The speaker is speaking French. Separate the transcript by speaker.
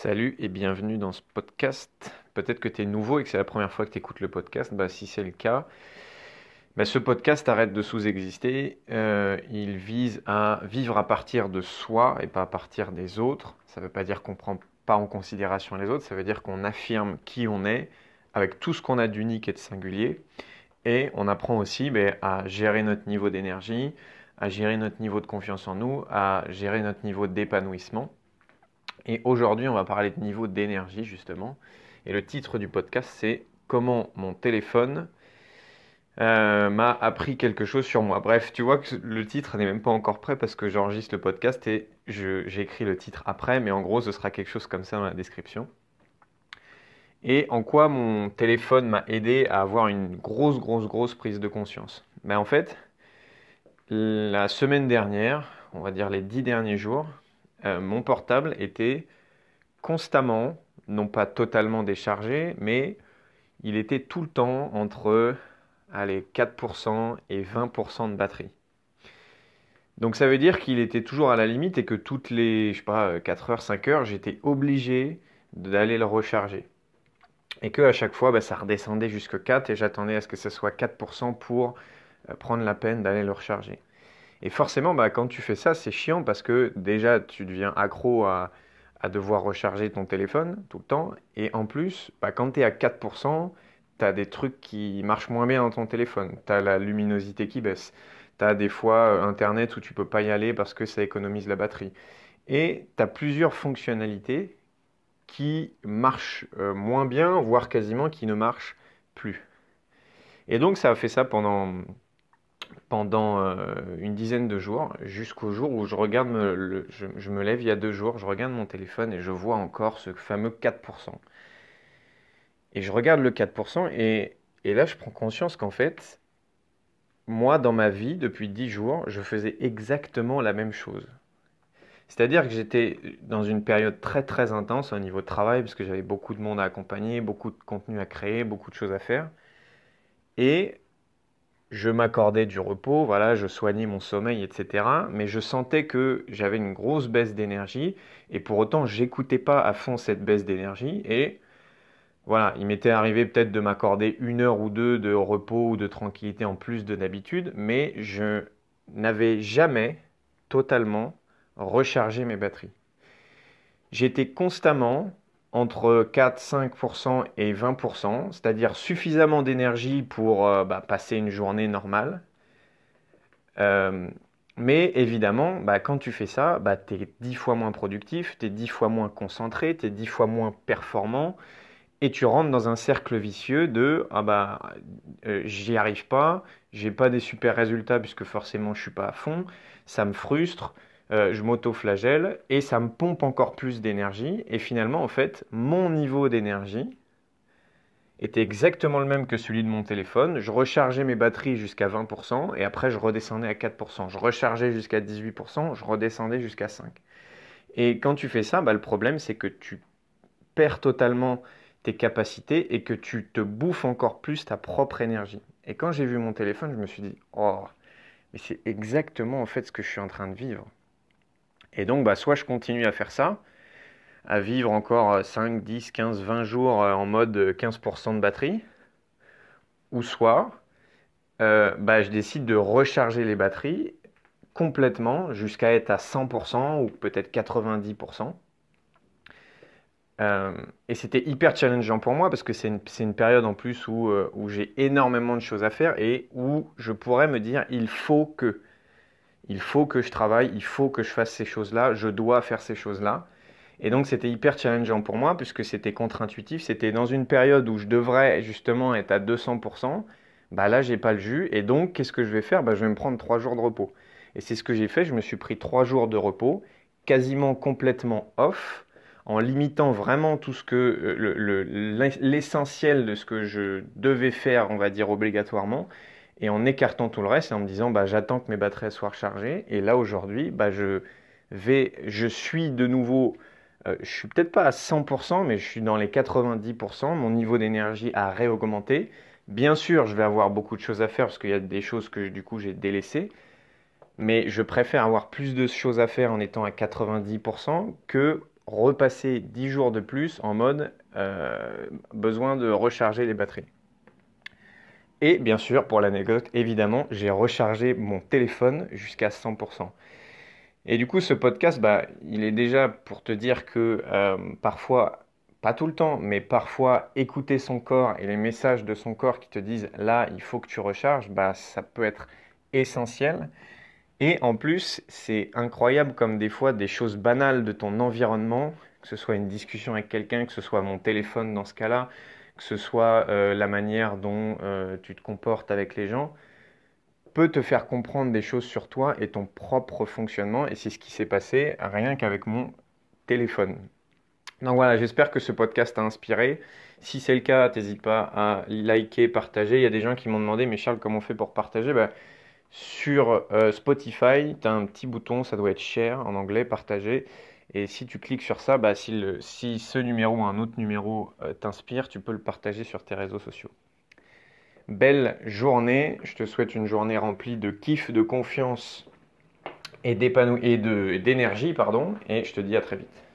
Speaker 1: Salut et bienvenue dans ce podcast. Peut-être que tu es nouveau et que c'est la première fois que tu écoutes le podcast. Bah, si c'est le cas, bah, ce podcast arrête de sous-exister. Euh, il vise à vivre à partir de soi et pas à partir des autres. Ça ne veut pas dire qu'on ne prend pas en considération les autres, ça veut dire qu'on affirme qui on est avec tout ce qu'on a d'unique et de singulier. Et on apprend aussi bah, à gérer notre niveau d'énergie, à gérer notre niveau de confiance en nous, à gérer notre niveau d'épanouissement. Et aujourd'hui, on va parler de niveau d'énergie justement. Et le titre du podcast, c'est Comment mon téléphone euh, m'a appris quelque chose sur moi. Bref, tu vois que le titre n'est même pas encore prêt parce que j'enregistre le podcast et j'écris le titre après, mais en gros, ce sera quelque chose comme ça dans la description. Et en quoi mon téléphone m'a aidé à avoir une grosse, grosse, grosse prise de conscience ben, En fait, la semaine dernière, on va dire les dix derniers jours, euh, mon portable était constamment, non pas totalement déchargé, mais il était tout le temps entre 4% et 20% de batterie. Donc ça veut dire qu'il était toujours à la limite et que toutes les 4 euh, heures, 5 heures, j'étais obligé d'aller le recharger. Et qu'à chaque fois, bah, ça redescendait jusque 4 et j'attendais à ce que ce soit 4% pour euh, prendre la peine d'aller le recharger. Et forcément, bah, quand tu fais ça, c'est chiant parce que déjà, tu deviens accro à, devoir recharger ton téléphone tout le temps. Et en plus, bah, quand tu es à 4%, tu as des trucs qui marchent moins bien dans ton téléphone. Tu as la luminosité qui baisse. Tu as des fois euh, Internet où tu peux pas y aller parce que ça économise la batterie. Et tu as plusieurs fonctionnalités qui marchent euh, moins bien, voire quasiment qui ne marchent plus. Et donc ça a fait ça pendant pendant euh, une dizaine de jours, jusqu'au jour où je regarde, me, je, me lève il y a deux jours, je regarde mon téléphone et je vois encore ce fameux 4%. Et je regarde le 4% et, et là je prends conscience qu'en fait, moi dans ma vie, depuis dix jours, je faisais exactement la même chose. C'est-à-dire que j'étais dans une période très très intense au niveau de travail, parce que j'avais beaucoup de monde à accompagner, beaucoup de contenu à créer, beaucoup de choses à faire. Et je m'accordais du repos, voilà, je soignais mon sommeil, etc. Mais je sentais que j'avais une grosse baisse d'énergie et pour autant, j'écoutais pas à fond cette baisse d'énergie et voilà, il m'était arrivé peut-être de m'accorder une heure ou deux de repos ou de tranquillité en plus de d'habitude, mais je n'avais jamais totalement rechargé mes batteries. J'étais constamment entre 4, 5% et 20%, c'est-à-dire suffisamment d'énergie pour euh, bah, passer une journée normale. Euh, mais évidemment, bah, quand tu fais ça, bah, tu es 10 fois moins productif, tu es 10 fois moins concentré, tu es 10 fois moins performant, et tu rentres dans un cercle vicieux de ah bah euh, j'y arrive pas, j'ai pas des super résultats puisque forcément je suis pas à fond, ça me frustre, euh, je m'auto-flagelle et ça me pompe encore plus d'énergie. Et finalement, en fait, mon niveau d'énergie était exactement le même que celui de mon téléphone. Je rechargeais mes batteries jusqu'à 20% et après je redescendais à 4%. Je rechargeais jusqu'à 18%, je redescendais jusqu'à 5%. Et quand tu fais ça, bah, le problème c'est que tu perds totalement tes capacités et que tu te bouffes encore plus ta propre énergie. Et quand j'ai vu mon téléphone, je me suis dit, oh, mais c'est exactement en fait ce que je suis en train de vivre. Et donc, bah, soit je continue à faire ça, à vivre encore 5, 10, 15, 20 jours euh, en mode 15% euh, de batterie, ou soit euh, bah, je décide de recharger les batteries complètement jusqu'à être à 100% ou peut-être 90%. et c'était hyper challengeant pour moi parce que c'est une, une, période en plus où, où j'ai énormément de choses à faire et où je pourrais me dire il faut que. Il faut que je travaille, il faut que je fasse ces choses-là, je dois faire ces choses-là. Et donc c'était hyper challengeant pour moi puisque c'était contre-intuitif. C'était dans une période où je devrais justement être à 200%. Bah là j'ai pas le jus et donc qu'est-ce que je vais faire bah, Je vais me prendre trois jours de repos. Et c'est ce que j'ai fait. Je me suis pris trois jours de repos quasiment complètement off en limitant vraiment tout ce que euh, l'essentiel de ce que je devais faire, on va dire obligatoirement, et en écartant tout le reste et en me disant bah, j'attends que mes batteries soient rechargées. Et là aujourd'hui, bah, je vais, je suis de nouveau, je euh, je suis peut-être pas à 100%, mais je suis dans les 90%. Mon niveau d'énergie a réaugmenté. Bien sûr, je vais avoir beaucoup de choses à faire parce qu'il y a des choses que du coup j'ai délaissées. Mais je préfère avoir plus de choses à faire en étant à 90% que repasser 10 jours de plus en mode euh, besoin de recharger les batteries. Et bien sûr, pour l'anecdote, évidemment, j'ai rechargé mon téléphone jusqu'à 100%. Et du coup, ce podcast, bah, il est déjà pour te dire que euh, parfois, pas tout le temps, mais parfois, écouter son corps et les messages de son corps qui te disent là, il faut que tu recharges, bah, ça peut être essentiel. Et en plus, c'est incroyable comme des fois des choses banales de ton environnement, que ce soit une discussion avec quelqu'un, que ce soit mon téléphone dans ce cas-là, que ce soit euh, la manière dont euh, tu te comportes avec les gens, peut te faire comprendre des choses sur toi et ton propre fonctionnement. Et c'est ce qui s'est passé rien qu'avec mon téléphone. Donc voilà, j'espère que ce podcast t'a inspiré. Si c'est le cas, n'hésite pas à liker, partager. Il y a des gens qui m'ont demandé, mais Charles, comment on fait pour partager ben, Sur euh, Spotify, tu as un petit bouton, ça doit être share en anglais, partager. Et si tu cliques sur ça, bah, si, ce numéro ou un autre numéro euh, t'inspire, tu peux le partager sur tes réseaux sociaux. Belle journée, je te souhaite une journée remplie de kiff, de confiance et d'énergie, pardon, et je te dis à très vite.